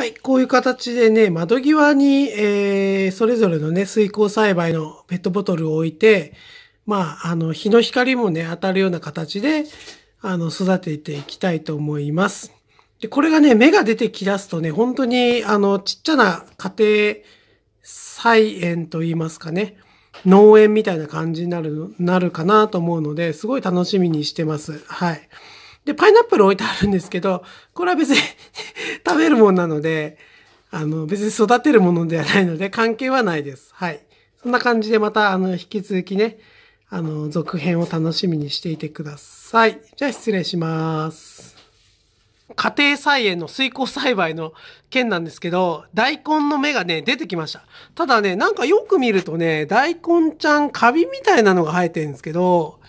はい、こういう形でね、窓際に、えー、それぞれのね、水耕栽培のペットボトルを置いて、まあ、あの、日の光もね、当たるような形で、あの、育てていきたいと思います。で、これがね、芽が出てきだすとね、本当に、あの、ちっちゃな家庭菜園と言いますかね、農園みたいな感じになる、なるかなと思うので、すごい楽しみにしてます。はい。で、パイナップル置いてあるんですけど、これは別に 食べるもんなので、あの、別に育てるものではないので、関係はないです。はい。そんな感じでまた、あの、引き続きね、あの、続編を楽しみにしていてください。じゃあ失礼します。家庭菜園の水耕栽培の件なんですけど、大根の芽がね、出てきました。ただね、なんかよく見るとね、大根ちゃんカビみたいなのが生えてるんですけど、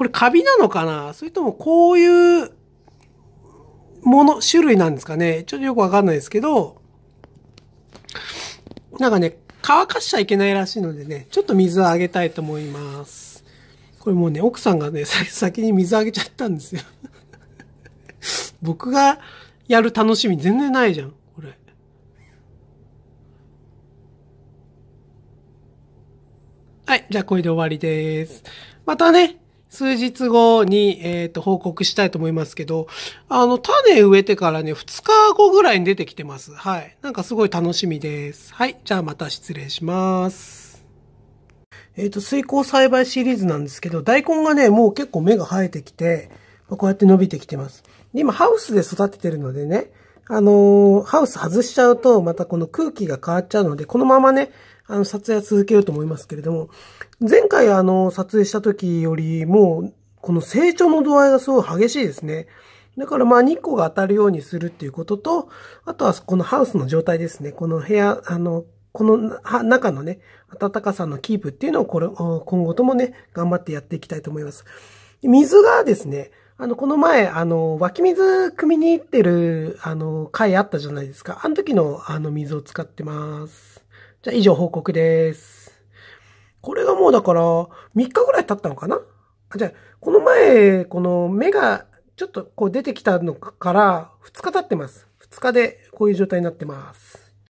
これカビなのかなそれともこういうもの、種類なんですかねちょっとよくわかんないですけど、なんかね、乾かしちゃいけないらしいのでね、ちょっと水をあげたいと思います。これもうね、奥さんがね、先に水あげちゃったんですよ 僕がやる楽しみ全然ないじゃん、これ。はい、じゃあこれで終わりです。またね、数日後に、えっ、ー、と、報告したいと思いますけど、あの、種植えてからね、2日後ぐらいに出てきてます。はい。なんかすごい楽しみです。はい。じゃあまた失礼します。えっ、ー、と、水耕栽培シリーズなんですけど、大根がね、もう結構芽が生えてきて、こうやって伸びてきてます。今、ハウスで育ててるのでね、あのー、ハウス外しちゃうと、またこの空気が変わっちゃうので、このままね、あの、撮影は続けようと思いますけれども、前回あの、撮影した時よりも、この成長の度合いがすごい激しいですね。だからまあ日光が当たるようにするっていうことと、あとはこのハウスの状態ですね。この部屋、あの、この中のね、暖かさのキープっていうのをこれ、今後ともね、頑張ってやっていきたいと思います。水がですね、あの、この前、あの、湧き水汲みに行ってる、あの、回あったじゃないですか。あの時の、あの、水を使ってます。じゃあ以上報告です。これがもうだから、3日ぐらい経ったのかなじゃあ、この前、この目がちょっとこう出てきたのから、2日経ってます。2日でこういう状態になってます。